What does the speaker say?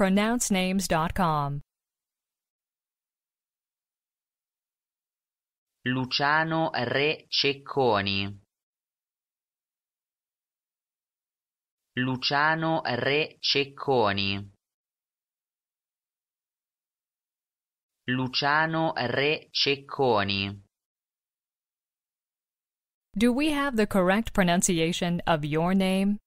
pronouncenames.com. Luciano Re Cecconi. Luciano Re Cecconi. Luciano Re Cecconi. Do we have the correct pronunciation of your name?